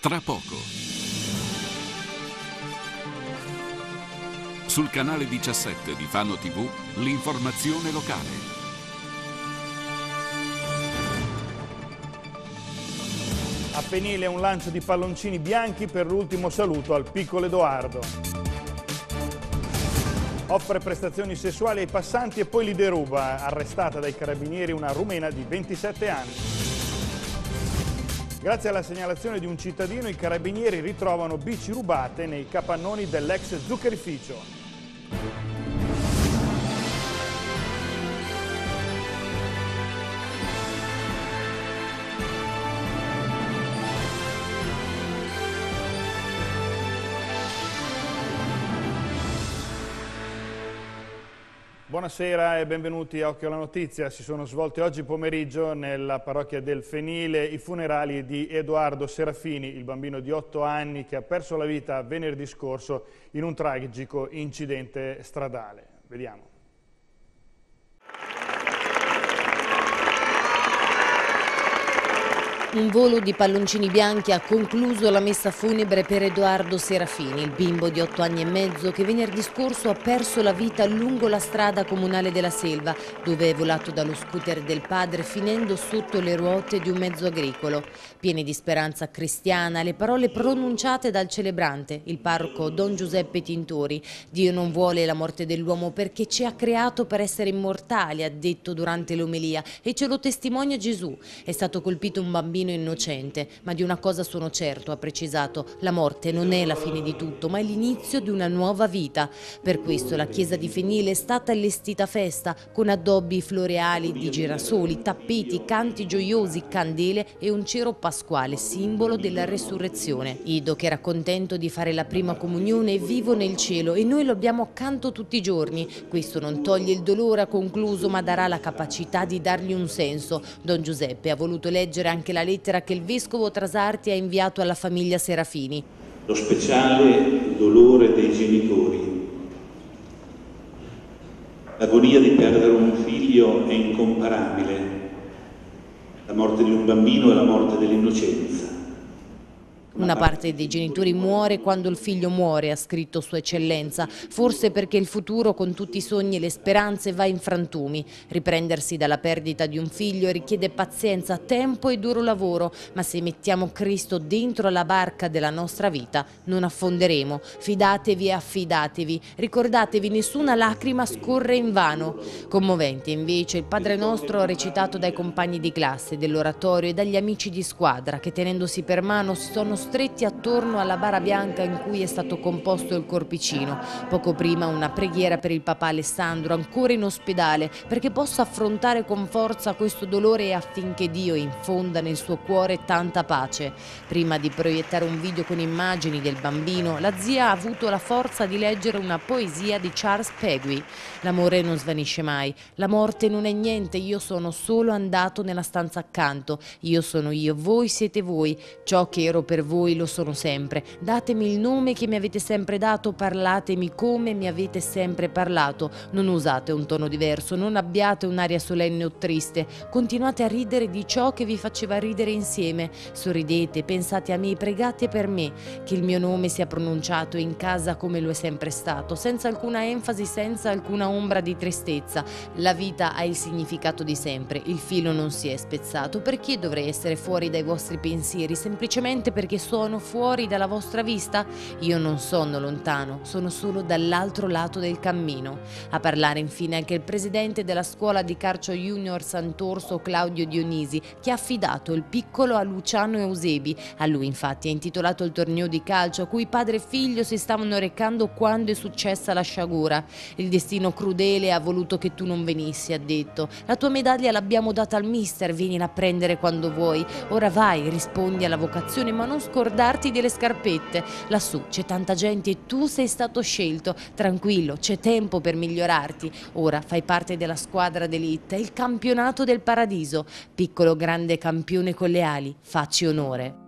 Tra poco. Sul canale 17 di Fano TV, l'informazione locale. A Penile un lancio di palloncini bianchi per l'ultimo saluto al piccolo Edoardo. Offre prestazioni sessuali ai passanti e poi li deruba, arrestata dai carabinieri una rumena di 27 anni. Grazie alla segnalazione di un cittadino i carabinieri ritrovano bici rubate nei capannoni dell'ex zuccherificio. Buonasera e benvenuti a Occhio alla Notizia. Si sono svolti oggi pomeriggio nella parrocchia del Fenile i funerali di Edoardo Serafini, il bambino di 8 anni che ha perso la vita venerdì scorso in un tragico incidente stradale. Vediamo. Un volo di palloncini bianchi ha concluso la messa funebre per Edoardo Serafini, il bimbo di otto anni e mezzo che venerdì scorso ha perso la vita lungo la strada comunale della Selva, dove è volato dallo scooter del padre finendo sotto le ruote di un mezzo agricolo. Piene di speranza cristiana le parole pronunciate dal celebrante, il parroco Don Giuseppe Tintori. Dio non vuole la morte dell'uomo perché ci ha creato per essere immortali, ha detto durante l'omelia, e ce lo testimonia Gesù. È stato colpito un bambino bambino innocente, ma di una cosa sono certo, ha precisato, la morte non è la fine di tutto, ma è l'inizio di una nuova vita. Per questo la chiesa di Fenile è stata allestita festa, con addobbi floreali di girasoli, tappeti, canti gioiosi, candele e un cero pasquale, simbolo della resurrezione. Ido, che era contento di fare la prima comunione, è vivo nel cielo e noi lo abbiamo accanto tutti i giorni. Questo non toglie il dolore, ha concluso, ma darà la capacità di dargli un senso. Don Giuseppe ha voluto leggere anche la lettera che il vescovo Trasarti ha inviato alla famiglia Serafini. Lo speciale dolore dei genitori, l'agonia di perdere un figlio è incomparabile, la morte di un bambino è la morte dell'innocenza una parte dei genitori muore quando il figlio muore, ha scritto Sua Eccellenza, forse perché il futuro con tutti i sogni e le speranze va in frantumi. Riprendersi dalla perdita di un figlio richiede pazienza, tempo e duro lavoro, ma se mettiamo Cristo dentro la barca della nostra vita non affonderemo. Fidatevi e affidatevi, ricordatevi nessuna lacrima scorre in vano. Commovente invece il Padre Nostro recitato dai compagni di classe, dell'oratorio e dagli amici di squadra che tenendosi per mano si sono stretti attorno alla bara bianca in cui è stato composto il corpicino. Poco prima una preghiera per il papà Alessandro, ancora in ospedale, perché possa affrontare con forza questo dolore e affinché Dio infonda nel suo cuore tanta pace. Prima di proiettare un video con immagini del bambino, la zia ha avuto la forza di leggere una poesia di Charles Pegui. L'amore non svanisce mai, la morte non è niente, io sono solo andato nella stanza accanto, io sono io, voi siete voi, ciò che ero per voi voi lo sono sempre. Datemi il nome che mi avete sempre dato, parlatemi come mi avete sempre parlato. Non usate un tono diverso, non abbiate un'aria solenne o triste. Continuate a ridere di ciò che vi faceva ridere insieme. Sorridete, pensate a me, pregate per me, che il mio nome sia pronunciato in casa come lo è sempre stato, senza alcuna enfasi, senza alcuna ombra di tristezza. La vita ha il significato di sempre, il filo non si è spezzato. Perché dovrei essere fuori dai vostri pensieri? Semplicemente perché che sono fuori dalla vostra vista? Io non sono lontano, sono solo dall'altro lato del cammino. A parlare infine anche il presidente della scuola di calcio junior Sant'Orso Claudio Dionisi, che ha affidato il piccolo a Luciano Eusebi. A lui infatti è intitolato il torneo di calcio a cui padre e figlio si stavano recando quando è successa la sciagura. Il destino crudele ha voluto che tu non venissi, ha detto. La tua medaglia l'abbiamo data al mister, vieni a prendere quando vuoi. Ora vai, rispondi alla vocazione, ma non scordarti delle scarpette. Lassù c'è tanta gente e tu sei stato scelto. Tranquillo, c'è tempo per migliorarti. Ora fai parte della squadra d'elite, il campionato del paradiso. Piccolo grande campione con le ali, facci onore.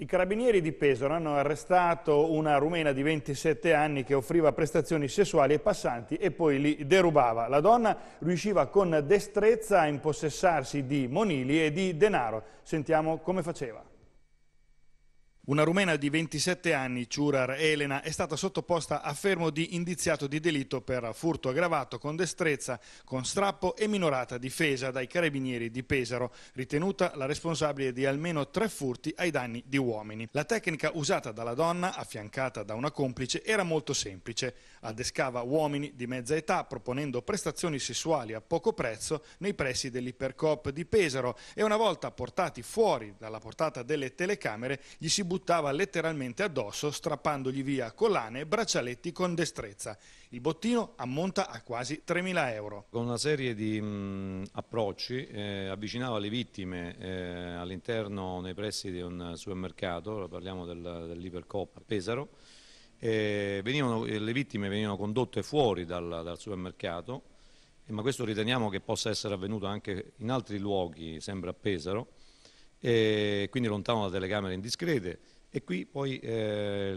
I carabinieri di Pesaro hanno arrestato una rumena di 27 anni che offriva prestazioni sessuali ai passanti e poi li derubava. La donna riusciva con destrezza a impossessarsi di monili e di denaro. Sentiamo come faceva. Una rumena di 27 anni, Ciurar Elena, è stata sottoposta a fermo di indiziato di delitto per furto aggravato con destrezza, con strappo e minorata difesa dai carabinieri di Pesaro, ritenuta la responsabile di almeno tre furti ai danni di uomini. La tecnica usata dalla donna, affiancata da una complice, era molto semplice. Adescava uomini di mezza età proponendo prestazioni sessuali a poco prezzo nei pressi dell'Ipercop di Pesaro e una volta portati fuori dalla portata delle telecamere gli si buttava buttava letteralmente addosso, strappandogli via collane e braccialetti con destrezza. Il bottino ammonta a quasi 3.000 euro. Con una serie di mh, approcci eh, avvicinava le vittime eh, all'interno, nei pressi di un supermercato, parliamo del, dell'Ipercop a Pesaro, eh, venivano, eh, le vittime venivano condotte fuori dal, dal supermercato, eh, ma questo riteniamo che possa essere avvenuto anche in altri luoghi, sempre a Pesaro, e quindi lontano da telecamere indiscrete e qui poi eh,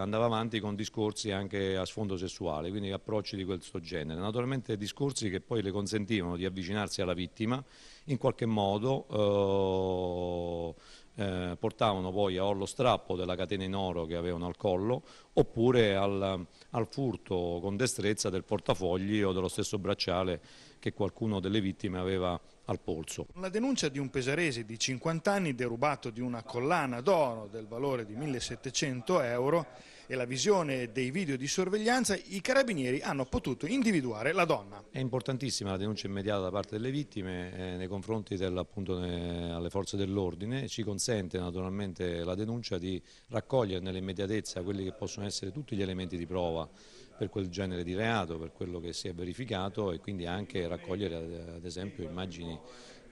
andava avanti con discorsi anche a sfondo sessuale, quindi approcci di questo genere, naturalmente discorsi che poi le consentivano di avvicinarsi alla vittima in qualche modo eh, eh, portavano poi o allo strappo della catena in oro che avevano al collo oppure al, al furto con destrezza del portafogli o dello stesso bracciale che qualcuno delle vittime aveva al polso. La denuncia di un pesarese di 50 anni derubato di una collana d'oro del valore di 1700 euro e la visione dei video di sorveglianza, i carabinieri hanno potuto individuare la donna. È importantissima la denuncia immediata da parte delle vittime eh, nei confronti delle alle forze dell'ordine, ci consente naturalmente la denuncia di raccogliere nell'immediatezza quelli che possono essere tutti gli elementi di prova per quel genere di reato, per quello che si è verificato e quindi anche raccogliere ad esempio immagini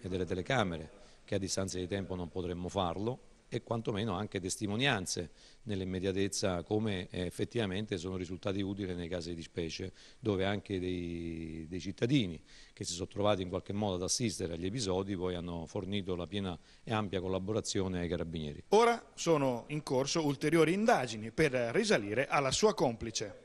delle telecamere che a distanza di tempo non potremmo farlo e quantomeno anche testimonianze nell'immediatezza come eh, effettivamente sono risultati utili nei casi di specie dove anche dei, dei, cittadini che si sono trovati in qualche modo ad assistere agli episodi poi hanno fornito la piena e ampia collaborazione ai carabinieri. Ora sono in corso ulteriori indagini per risalire alla sua complice.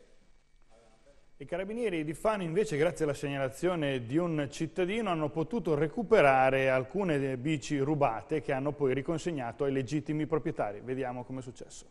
I carabinieri di Fano invece, grazie alla segnalazione di un cittadino, hanno potuto recuperare alcune bici rubate che hanno poi riconsegnato ai legittimi proprietari. Vediamo come è successo.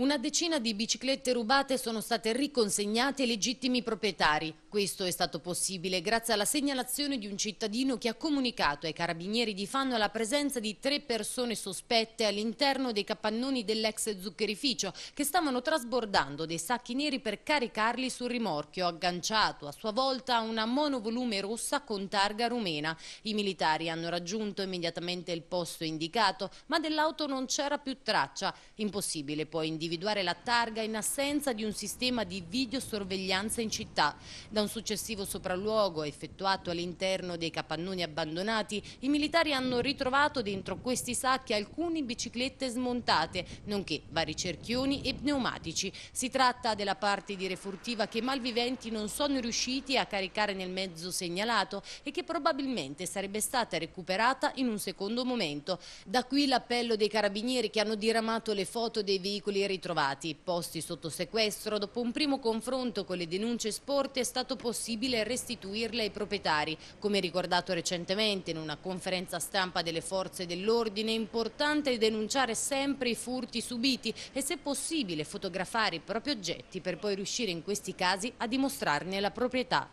Una decina di biciclette rubate sono state riconsegnate ai legittimi proprietari. Questo è stato possibile grazie alla segnalazione di un cittadino che ha comunicato ai carabinieri di Fanno la presenza di tre persone sospette all'interno dei capannoni dell'ex zuccherificio che stavano trasbordando dei sacchi neri per caricarli sul rimorchio agganciato a sua volta a una monovolume rossa con targa rumena. I militari hanno raggiunto immediatamente il posto indicato ma dell'auto non c'era più traccia. Impossibile poi individuare individuare la targa in assenza di un sistema di videosorveglianza in città. Da un successivo sopralluogo effettuato all'interno dei capannoni abbandonati, i militari hanno ritrovato dentro questi sacchi alcune biciclette smontate, nonché vari cerchioni e pneumatici. Si tratta della parte di refurtiva che i malviventi non sono riusciti a caricare nel mezzo segnalato e che probabilmente sarebbe stata recuperata in un secondo momento. Da qui l'appello dei carabinieri che hanno diramato le foto dei veicoli ritirati ritrovati, posti sotto sequestro, dopo un primo confronto con le denunce sporte è stato possibile restituirle ai proprietari, come ricordato recentemente in una conferenza stampa delle forze dell'ordine, è importante denunciare sempre i furti subiti e se possibile fotografare i propri oggetti per poi riuscire in questi casi a dimostrarne la proprietà.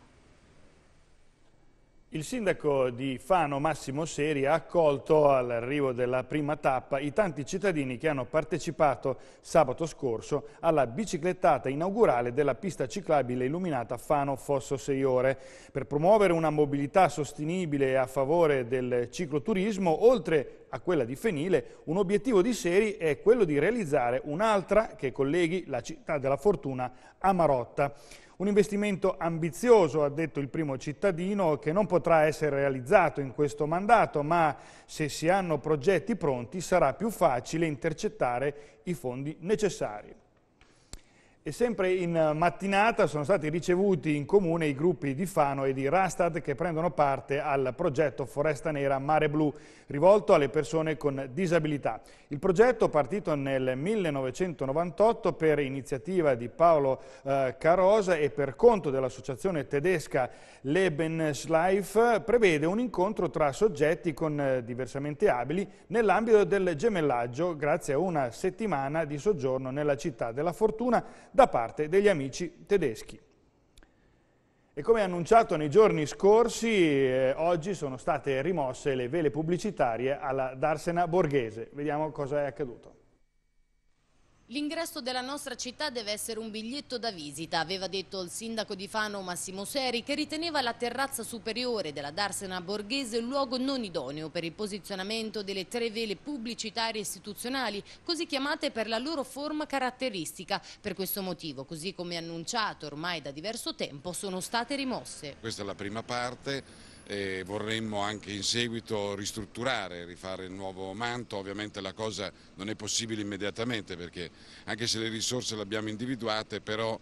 Il sindaco di Fano, Massimo Seri, ha accolto all'arrivo della prima tappa i tanti cittadini che hanno partecipato sabato scorso alla biciclettata inaugurale della pista ciclabile illuminata Fano Fosso 6 ore. Per promuovere una mobilità sostenibile a favore del cicloturismo, oltre a quella di Fenile, un obiettivo di Seri è quello di realizzare un'altra che colleghi la città della fortuna a Marotta. Un investimento ambizioso, ha detto il primo cittadino, che non potrà essere realizzato in questo mandato, ma se si hanno progetti pronti sarà più facile intercettare i fondi necessari e sempre in mattinata sono stati ricevuti in comune i gruppi di Fano e di Rastad che prendono parte al progetto Foresta Nera Mare Blu rivolto alle persone con disabilità. Il progetto partito nel 1998 per iniziativa di Paolo eh, Carosa e per conto dell'associazione tedesca Lebenslife prevede un incontro tra soggetti con eh, diversamente abili nell'ambito del gemellaggio grazie a una settimana di soggiorno nella città della fortuna da parte degli amici tedeschi. E come annunciato nei giorni scorsi, eh, oggi sono state rimosse le vele pubblicitarie alla Darsena Borghese. Vediamo cosa è accaduto. L'ingresso della nostra città deve essere un biglietto da visita, aveva detto il sindaco di Fano Massimo Seri, che riteneva la terrazza superiore della Darsena Borghese un luogo non idoneo per il posizionamento delle tre vele pubblicitarie istituzionali, così chiamate per la loro forma caratteristica. Per questo motivo, così come annunciato ormai da diverso tempo, sono state rimosse. Questa è la prima parte e vorremmo anche in seguito ristrutturare, rifare il nuovo manto, ovviamente la cosa non è possibile immediatamente perché anche se le risorse le abbiamo individuate però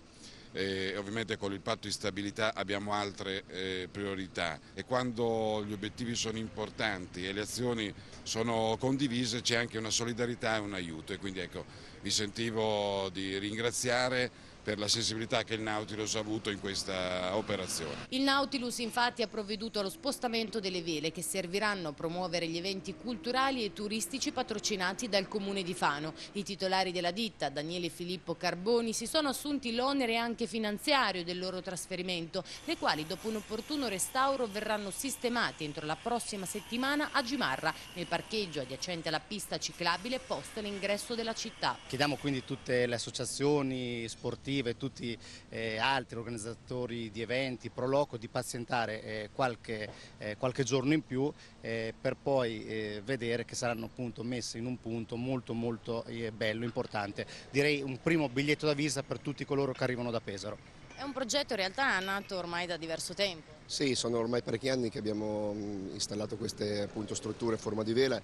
eh, ovviamente con il patto di stabilità abbiamo altre eh, priorità e quando gli obiettivi sono importanti e le azioni sono condivise c'è anche una solidarietà e un aiuto e quindi ecco mi sentivo di ringraziare per la sensibilità che il Nautilus ha avuto in questa operazione. Il Nautilus infatti ha provveduto allo spostamento delle vele che serviranno a promuovere gli eventi culturali e turistici patrocinati dal Comune di Fano. I titolari della ditta, Daniele Filippo Carboni, si sono assunti l'onere anche finanziario del loro trasferimento, le quali dopo un opportuno restauro verranno sistemate entro la prossima settimana a Gimarra, nel parcheggio adiacente alla pista ciclabile posta all'ingresso della città. Chiediamo quindi a tutte le associazioni sportive associative e tutti eh, altri organizzatori di eventi, proloco, di pazientare eh, qualche, eh, qualche, giorno in più eh, per poi eh, vedere che saranno appunto messe in un punto molto molto eh, bello, importante. Direi un primo biglietto da visita per tutti coloro che arrivano da Pesaro. È un progetto in realtà nato ormai da diverso tempo. Sì, sono ormai parecchi anni che abbiamo mm, installato queste appunto, strutture a forma di vela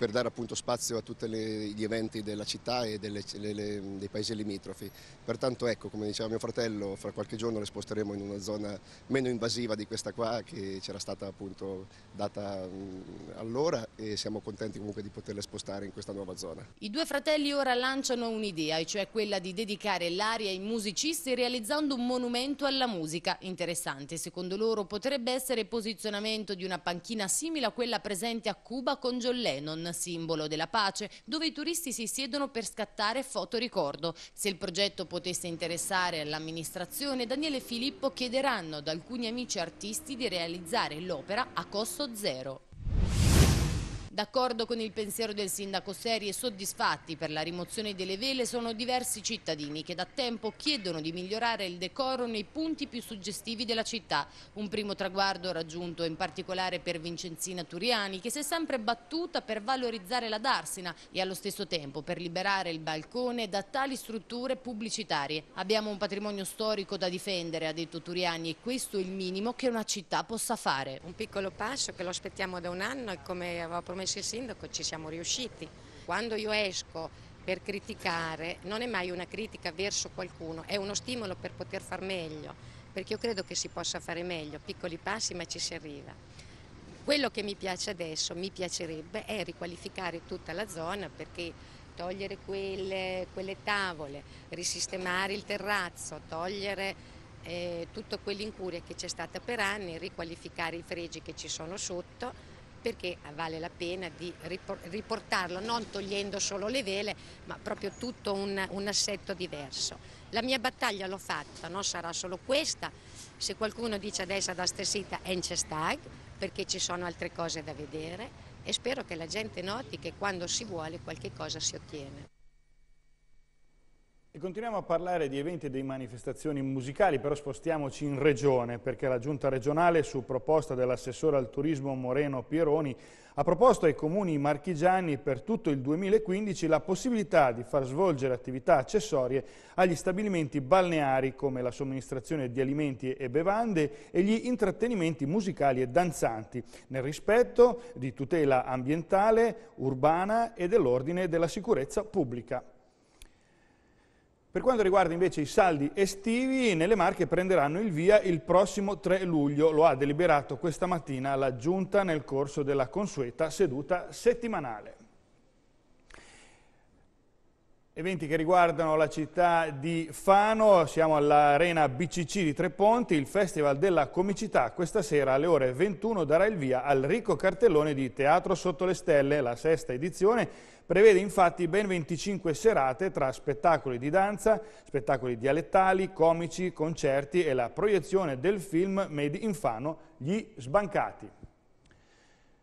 per dare appunto spazio a tutti gli eventi della città e delle, le, le, dei paesi limitrofi. Pertanto ecco, come diceva mio fratello, fra qualche giorno le sposteremo in una zona meno invasiva di questa qua che c'era stata appunto data mh, allora e siamo contenti comunque di poterle spostare in questa nuova zona. I due fratelli ora lanciano un'idea, e cioè quella di dedicare l'aria ai musicisti realizzando un monumento alla musica. Interessante, secondo loro potrebbe essere posizionamento di una panchina simile a quella presente a Cuba con John Lennon simbolo della pace, dove i turisti si siedono per scattare foto ricordo. Se il progetto potesse interessare all'amministrazione, Daniele e Filippo chiederanno ad alcuni amici artisti di realizzare l'opera a costo zero. D'accordo con il pensiero del sindaco Seri e soddisfatti per la rimozione delle vele sono diversi cittadini che da tempo chiedono di migliorare il decoro nei punti più suggestivi della città. Un primo traguardo raggiunto in particolare per Vincenzina Turiani che si è sempre battuta per valorizzare la Darsina e allo stesso tempo per liberare il balcone da tali strutture pubblicitarie. Abbiamo un patrimonio storico da difendere, ha detto Turiani, e questo è il minimo che una città possa fare. Un piccolo passo che lo aspettiamo da un anno e come aveva promesso fosse il sindaco ci siamo riusciti. Quando io esco per criticare non è mai una critica verso qualcuno, è uno stimolo per poter far meglio, perché io credo che si possa fare meglio, piccoli passi ma ci si arriva. Quello che mi piace adesso, mi piacerebbe, è riqualificare tutta la zona perché togliere quelle, quelle tavole, risistemare il terrazzo, togliere eh, tutta quell'incuria che c'è stata per anni, riqualificare i fregi che ci sono sotto perché vale la pena di riportarlo, non togliendo solo le vele, ma proprio tutto un, un assetto diverso. La mia battaglia l'ho fatta, non sarà solo questa, se qualcuno dice adesso da stessita Enchestag, perché ci sono altre cose da vedere e spero che la gente noti che quando si vuole qualche cosa si ottiene. E continuiamo a parlare di eventi e di manifestazioni musicali, però spostiamoci in regione, perché la giunta regionale, su proposta dell'assessore al turismo Moreno Pieroni, ha proposto ai comuni marchigiani per tutto il 2015 la possibilità di far svolgere attività accessorie agli stabilimenti balneari come la somministrazione di alimenti e bevande e gli intrattenimenti musicali e danzanti, nel rispetto di tutela ambientale, urbana e dell'ordine e della sicurezza pubblica. Per quanto riguarda invece i saldi estivi, nelle Marche prenderanno il via il prossimo 3 luglio, lo ha deliberato questa mattina la Giunta nel corso della consueta seduta settimanale eventi che riguardano la città di Fano, siamo all'arena BCC di Tre Ponti, il Festival della Comicità questa sera alle ore 21 darà il via al ricco cartellone di Teatro Sotto le Stelle, la sesta edizione, prevede infatti ben 25 serate tra spettacoli di danza, spettacoli dialettali, comici, concerti e la proiezione del film Made in Fano, Gli Sbancati.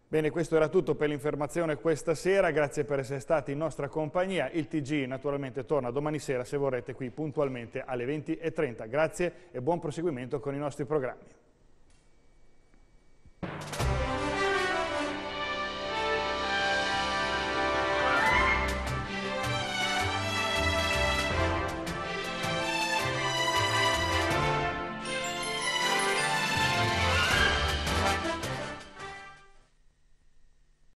Bene, questo era tutto per l'informazione questa sera, grazie per essere stati in nostra compagnia. Il TG naturalmente torna domani sera se vorrete qui puntualmente alle 20.30. Grazie e buon proseguimento con i nostri programmi.